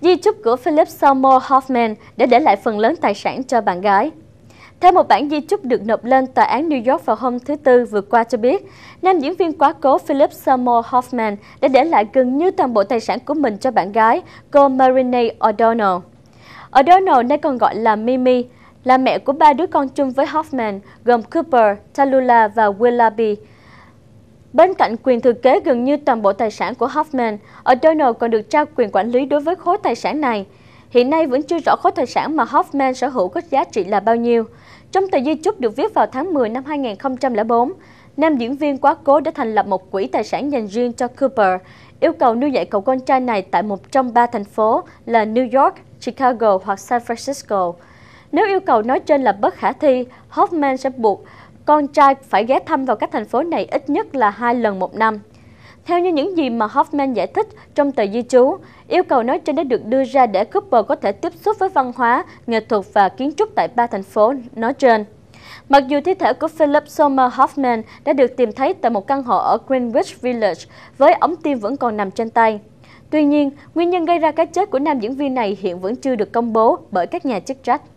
di chúc của Philip Seymour Hoffman đã để lại phần lớn tài sản cho bạn gái. Theo một bản di chúc được nộp lên tòa án New York vào hôm thứ Tư vừa qua cho biết, nam diễn viên quá cố Philip Seymour Hoffman đã để lại gần như toàn bộ tài sản của mình cho bạn gái, cô Marine O'Donnell. O'Donnell, nay còn gọi là Mimi, là mẹ của ba đứa con chung với Hoffman, gồm Cooper, Tallulah và Willoughby, Bên cạnh quyền thừa kế gần như toàn bộ tài sản của Hoffman, O'Donnell còn được trao quyền quản lý đối với khối tài sản này. Hiện nay vẫn chưa rõ khối tài sản mà Hoffman sở hữu có giá trị là bao nhiêu. Trong tờ di chúc được viết vào tháng 10 năm 2004, nam diễn viên quá cố đã thành lập một quỹ tài sản dành riêng cho Cooper, yêu cầu nuôi dạy cậu con trai này tại một trong ba thành phố là New York, Chicago hoặc San Francisco. Nếu yêu cầu nói trên là bất khả thi, Hoffman sẽ buộc con trai phải ghé thăm vào các thành phố này ít nhất là hai lần một năm. Theo như những gì mà Hoffman giải thích trong tờ di chú, yêu cầu nói trên đã được đưa ra để Cooper có thể tiếp xúc với văn hóa, nghệ thuật và kiến trúc tại ba thành phố nói trên. Mặc dù thi thể của Philip Sommer Hoffman đã được tìm thấy tại một căn hộ ở Greenwich Village với ống tim vẫn còn nằm trên tay. Tuy nhiên, nguyên nhân gây ra cái chết của nam diễn viên này hiện vẫn chưa được công bố bởi các nhà chức trách.